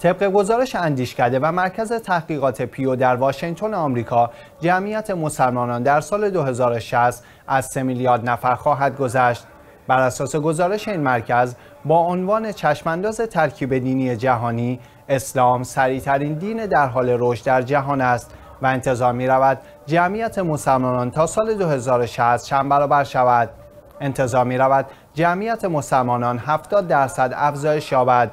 طبق گزارش اندیشکده و مرکز تحقیقات پیو در واشنگتن آمریکا جمعیت مسلمانان در سال 2060 از 3 میلیارد نفر خواهد گذشت بر اساس گزارش این مرکز با عنوان چشمانداز ترکیب دینی جهانی اسلام سریعترین دین در حال رشد در جهان است و انتظار می رود جمعیت مسلمانان تا سال 2060 چند برابر شود انتظار می رود جمعیت مسلمانان 70 درصد افزایش یابد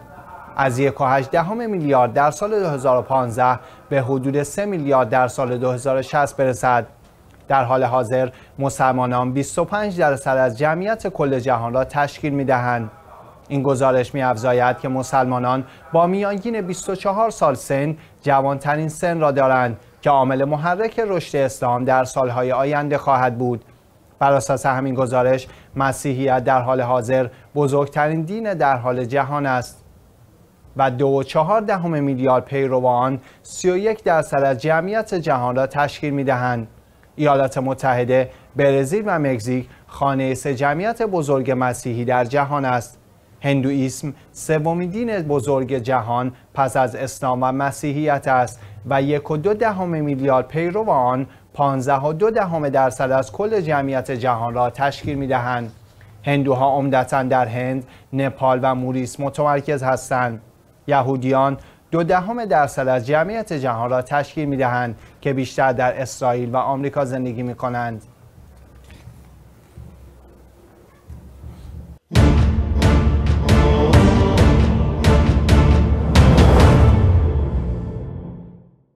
از 1.8 میلیارد در سال 2015 به حدود 3 میلیارد در سال 2060 برسد. در حال حاضر مسلمانان 25 درصد از جمعیت کل جهان را تشکیل می دهند. این گزارش می که مسلمانان با میانگین 24 سال سن جوانترین سن را دارند که عامل محرک رشد اسلام در سالهای آینده خواهد بود. بر اساس همین گزارش مسیحیت در حال حاضر بزرگترین دین در حال جهان است. و دو چهار دهم میلیارد پیروان 31 درصد از جمعیت جهان را تشکیل می دهند. ایالات متحده، برزیل و مکزیک خانه سه جمعیت بزرگ مسیحی در جهان است. هندویسم سومین دین بزرگ جهان پس از اسلام و مسیحیت است و یک و دو دهم میلیارد پیروان آن 15 و دو دهم درصد از کل جمعیت جهان را تشکیل می دهند. هندوها عمدتا در هند، نپال و موریس متمرکز هستند. یهودیان دو دهم درصد از جمعیت جهان را تشکیل می دهند که بیشتر در اسرائیل و آمریکا زندگی می کنند.